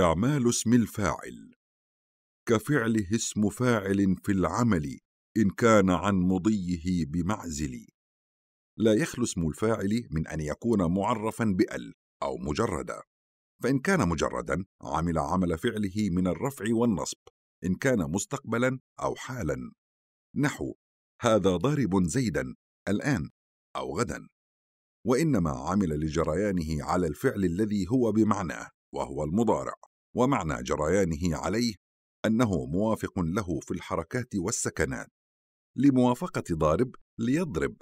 اعمال اسم الفاعل كفعله اسم فاعل في العمل ان كان عن مضيه بمعزل لا يخلو اسم الفاعل من ان يكون معرفا بال او مجردا فان كان مجردا عمل عمل فعله من الرفع والنصب ان كان مستقبلا او حالا نحو هذا ضارب زيدا الان او غدا وانما عمل لجريانه على الفعل الذي هو بمعناه وهو المضارع ومعنى جريانه عليه أنه موافق له في الحركات والسكنات لموافقة ضارب ليضرب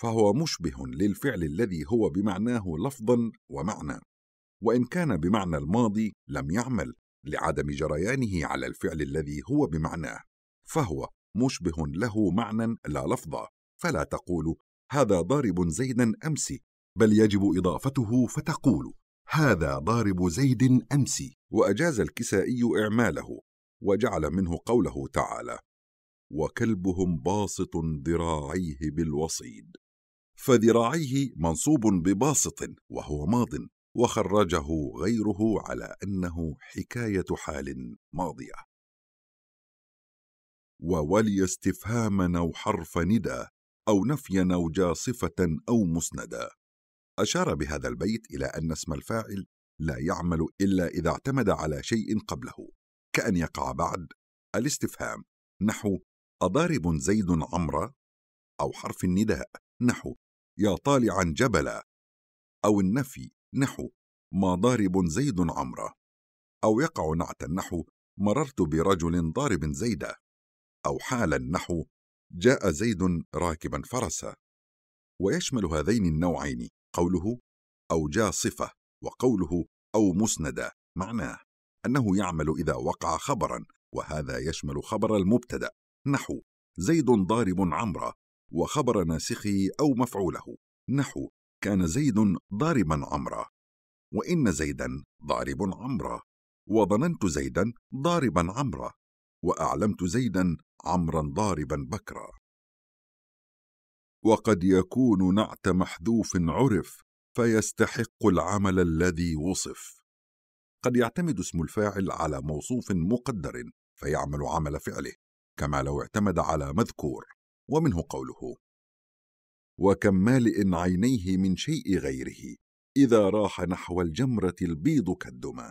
فهو مشبه للفعل الذي هو بمعناه لفظا ومعنى وإن كان بمعنى الماضي لم يعمل لعدم جريانه على الفعل الذي هو بمعناه فهو مشبه له معنى لا لفظا فلا تقول هذا ضارب زيدا امس بل يجب اضافته فتقول هذا ضارب زيد أمسي وأجاز الكسائي إعماله وجعل منه قوله تعالى وكلبهم باسط ذراعيه بالوصيد فذراعيه منصوب بباسط وهو ماض وخرجه غيره على انه حكايه حال ماضيه وولي استفهامنا او حرف او نفيا او جاصفه او مسندا أشار بهذا البيت إلى أن اسم الفاعل لا يعمل إلا إذا اعتمد على شيء قبله كأن يقع بعد الاستفهام نحو أضارب زيد عمرة أو حرف النداء نحو يا طالعا جبلا أو النفي نحو ما ضارب زيد عمرة أو يقع نعتا نحو مررت برجل ضارب زيدا أو حالا نحو جاء زيد راكبا فرسا ويشمل هذين النوعين قوله او جا صفة وقوله أو مسندة معناه أنه يعمل إذا وقع خبرا وهذا يشمل خبر المبتدأ نحو زيد ضارب عمرة وخبر ناسخه أو مفعوله نحو كان زيد ضاربا عمرة وإن زيدا ضارب عمرة وظننت زيدا ضاربا عمرة وأعلمت زيدا عمرا ضاربا بكرا وقد يكون نعت محذوف عرف فيستحق العمل الذي وصف قد يعتمد اسم الفاعل على موصوف مقدر فيعمل عمل فعله كما لو اعتمد على مذكور ومنه قوله وكم مالئ عينيه من شيء غيره اذا راح نحو الجمره البيض كالدمى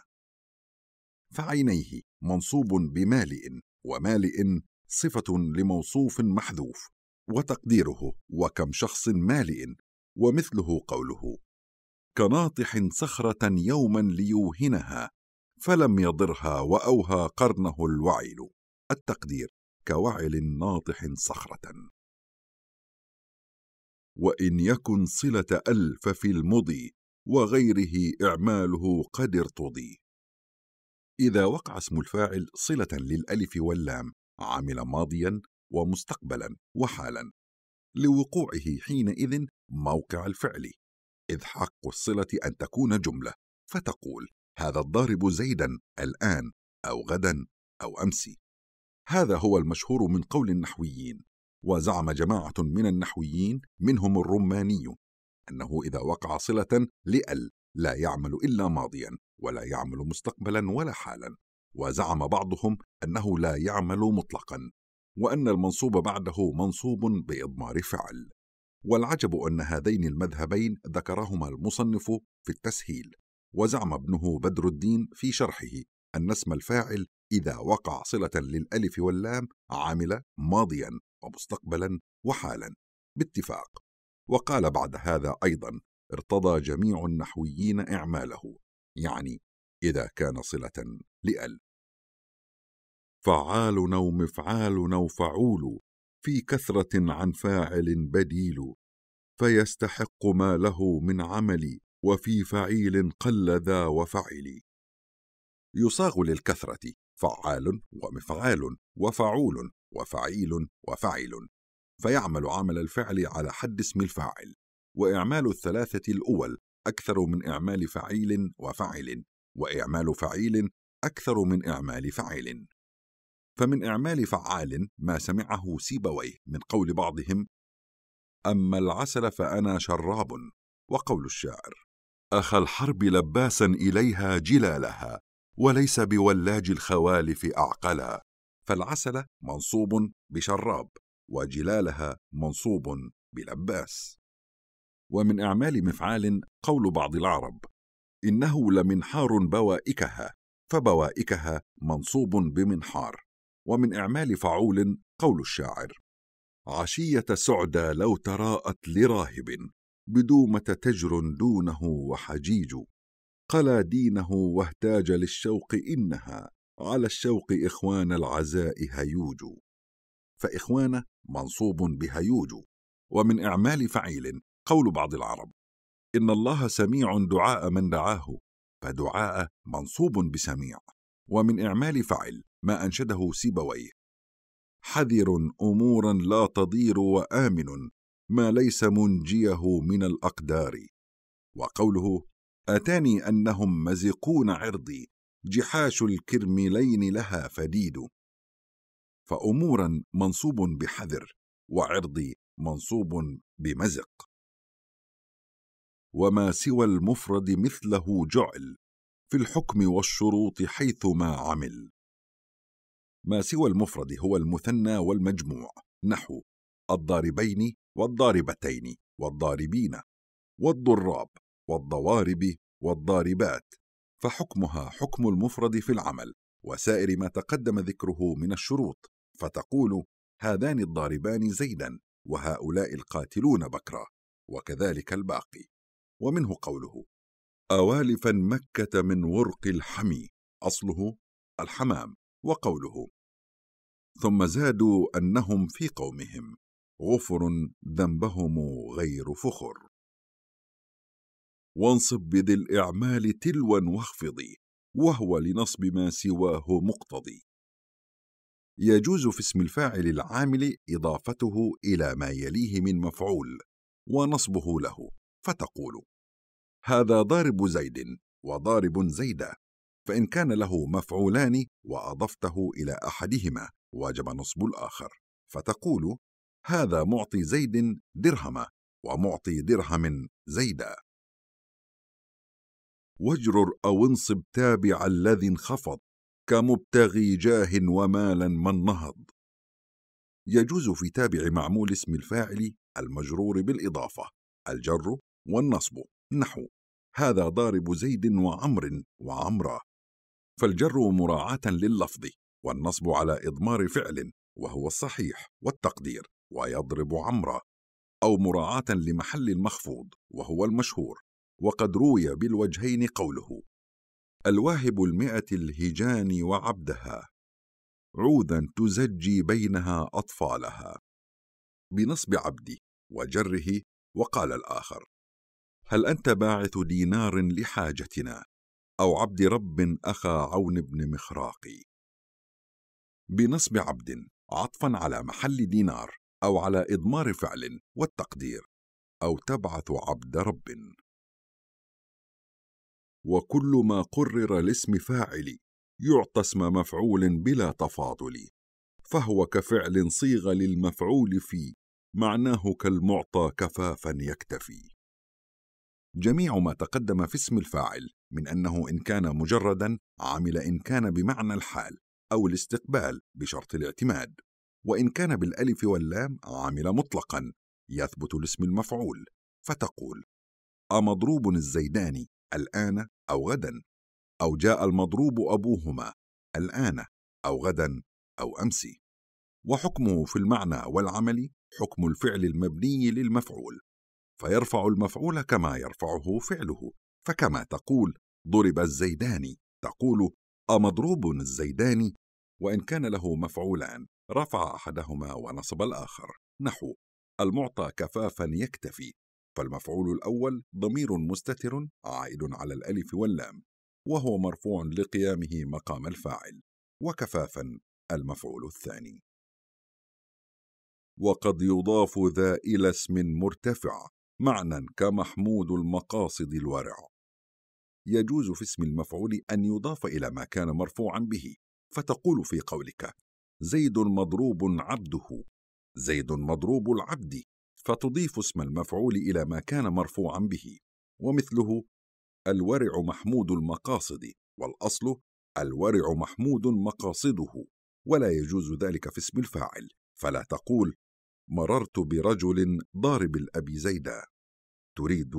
فعينيه منصوب بمالئ ومالئ صفه لموصوف محذوف وتقديره وكم شخص مالئ ومثله قوله كناطح صخره يوما ليوهنها فلم يضرها واوهى قرنه الوعل التقدير كوعل ناطح صخره وان يكن صله الف في المضي وغيره اعماله قد ارتضي اذا وقع اسم الفاعل صله للالف واللام عمل ماضيا ومستقبلا وحالا لوقوعه حينئذ موقع الفعل إذ حق الصلة أن تكون جملة فتقول هذا الضارب زيدا الآن أو غدا أو أمس هذا هو المشهور من قول النحويين وزعم جماعة من النحويين منهم الرماني أنه إذا وقع صلة لأل لا يعمل إلا ماضيا ولا يعمل مستقبلا ولا حالا وزعم بعضهم أنه لا يعمل مطلقا وأن المنصوب بعده منصوب بإضمار فعل والعجب أن هذين المذهبين ذكرهما المصنف في التسهيل وزعم ابنه بدر الدين في شرحه أن اسم الفاعل إذا وقع صلة للألف واللام عمل ماضيا ومستقبلا وحالا باتفاق وقال بعد هذا أيضا ارتضى جميع النحويين إعماله يعني إذا كان صلة لأل فعالنا ومفعالنا وفعول في كثرة عن فاعل بديل فيستحق ما له من عمل وفي فعيل قل ذا وفعل يصاغ للكثرة فعال ومفعال وفعول وفعيل وفعل فيعمل عمل الفعل على حد اسم الفاعل وإعمال الثلاثة الأول أكثر من إعمال فعيل وفعل وإعمال فعيل أكثر من إعمال فعل فمن إعمال فعال ما سمعه سيبويه من قول بعضهم أما العسل فأنا شراب وقول الشاعر أخا الحرب لباسا إليها جلالها وليس بولاج الخوالف أعقلا فالعسل منصوب بشراب وجلالها منصوب بلباس ومن أعمال مفعال قول بعض العرب إنه لمنحار بوائكها فبوائكها منصوب بمنحار ومن إعمال فعول قول الشاعر عشية سعدى لو تراءت لراهب بدومة تجر دونه وحجيج قلا دينه واهتاج للشوق إنها على الشوق إخوان العزاء هيوج فإخوان منصوب بهيوج ومن إعمال فعيل قول بعض العرب إن الله سميع دعاء من دعاه فدعاء منصوب بسميع ومن إعمال فعل ما أنشده سيبويه حذر أمورا لا تضير وآمن ما ليس منجيه من الأقدار وقوله أتاني أنهم مزقون عرضي جحاش الكرملين لها فديد فأمورا منصوب بحذر وعرضي منصوب بمزق وما سوى المفرد مثله جعل في الحكم والشروط حيثما عمل ما سوى المفرد هو المثنى والمجموع نحو الضاربين والضاربتين والضاربين والضراب والضوارب والضاربات فحكمها حكم المفرد في العمل وسائر ما تقدم ذكره من الشروط فتقول هذان الضاربان زيدا وهؤلاء القاتلون بكرا وكذلك الباقي ومنه قوله اوالفا مكه من ورق الحمي اصله الحمام وقوله ثم زادوا انهم في قومهم غفر ذنبهم غير فخر وانصب بذي الاعمال تلوا واخفضي وهو لنصب ما سواه مقتضي يجوز في اسم الفاعل العامل اضافته الى ما يليه من مفعول ونصبه له فتقول هذا ضارب زيد وضارب زيدا فإن كان له مفعولان وأضفته إلى أحدهما وجب نصب الآخر فتقول هذا معطي زيد درهما ومعطي درهم زيدا واجرر أو انصب تابع الذي انخفض كمبتغي جاه ومالا من نهض يجوز في تابع معمول اسم الفاعل المجرور بالإضافة الجر والنصب نحو هذا ضارب زيد وعمر وعمرا فالجر مراعاة لللفظ والنصب على إضمار فعل وهو الصحيح والتقدير ويضرب عمرا أو مراعاة لمحل المخفوض وهو المشهور وقد روي بالوجهين قوله الواهب المئة الهجان وعبدها عودا تزجي بينها أطفالها بنصب عبدي وجره وقال الآخر هل أنت باعث دينار لحاجتنا أو عبد رب أخا عون بن مخراقي بنصب عبد عطفا على محل دينار أو على إضمار فعل والتقدير أو تبعث عبد رب وكل ما قرر لاسم فاعل يعطى اسم مفعول بلا تفاضل فهو كفعل صيغ للمفعول في معناه كالمعطى كفافا يكتفي جميع ما تقدم في اسم الفاعل من أنه إن كان مجردا عمل إن كان بمعنى الحال أو الاستقبال بشرط الاعتماد وإن كان بالألف واللام عمل مطلقا يثبت الاسم المفعول فتقول أمضروب الزيدان الآن أو غدا أو جاء المضروب أبوهما الآن أو غدا أو أمس وحكمه في المعنى والعمل حكم الفعل المبني للمفعول فيرفع المفعول كما يرفعه فعله فكما تقول ضرب الزيداني تقول أمضروب الزيداني وإن كان له مفعولان رفع أحدهما ونصب الآخر نحو المعطى كفافا يكتفي فالمفعول الأول ضمير مستتر عائد على الألف واللام وهو مرفوع لقيامه مقام الفاعل وكفافا المفعول الثاني وقد يضاف ذا إلى اسم مرتفع معنى كمحمود المقاصد الورع يجوز في اسم المفعول أن يضاف إلى ما كان مرفوعا به فتقول في قولك زيد مضروب عبده زيد مضروب العبد فتضيف اسم المفعول إلى ما كان مرفوعا به ومثله الورع محمود المقاصد والأصل الورع محمود مقاصده ولا يجوز ذلك في اسم الفاعل فلا تقول مررت برجل ضارب الأبي زيدا تريد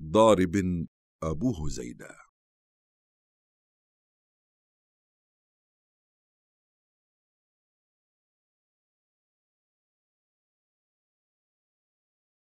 ضارب أبوه زيدا